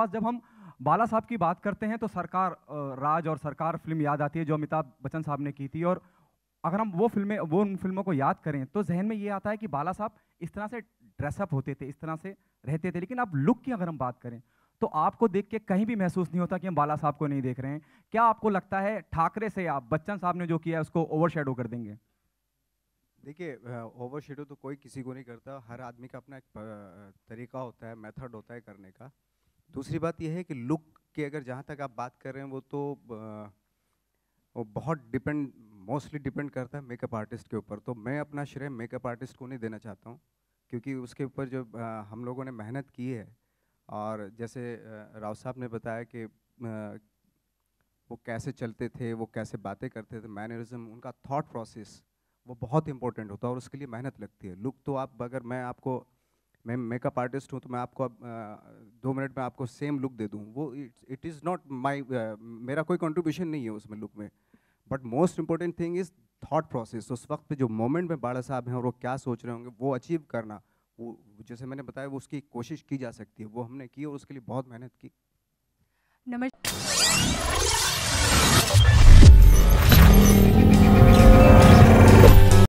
बाद जब हम बाला साहब की बात करते हैं तो सरकार राज और सरकार फिल्म याद आती है जो अमिताभ बच्चन साहब ने की थी और अगर हम वो फिल्में वो उन फिल्मों को याद करें तो जहन में ये आता है कि बाला साहब इस तरह से ड्रेसअप होते थे इस तरह से रहते थे लेकिन आप लुक की अगर हम बात करें तो आपको देख के कहीं भी महसूस नहीं होता कि हम बाला साहब को नहीं देख रहे हैं क्या आपको लगता है ठाकरे से आप बच्चन साहब ने जो किया है उसको ओवर कर देंगे देखिए ओवर तो कोई किसी को नहीं करता हर आदमी का अपना एक तरीका होता है मेथड होता है करने का दूसरी बात यह है कि लुक की अगर जहाँ तक आप बात कर रहे हैं वो तो वो बहुत डिपेंड मोस्टली डिपेंड करता है मेकअप आर्टिस्ट के ऊपर तो मैं अपना श्रेय मेकअप आर्टिस्ट को नहीं देना चाहता हूँ क्योंकि उसके ऊपर जो हम लोगों ने मेहनत की है और जैसे राव साहब ने बताया कि वो कैसे चलते थे वो कैसे बातें करते थे मैनरिज्म उनका थाट प्रोसेस वो बहुत इंपॉर्टेंट होता है और उसके लिए मेहनत लगती है लुक तो आप अगर मैं आपको मैं मेकअप आर्टिस्ट हूँ तो मैं आपको दो मिनट में आपको सेम लुक दे दूँ वो इट इज़ नॉट माई मेरा कोई कंट्रीब्यूशन नहीं है उसमें लुक में but most important thing is thought process उस वक्त पे जो मोमेंट में बाड़ा साहब हैं और वो क्या सोच रहे होंगे वो अचीव करना वो जैसे मैंने बताया वो उसकी कोशिश की जा सकती है वो हमने की और उसके लिए बहुत मेहनत की नमस्कार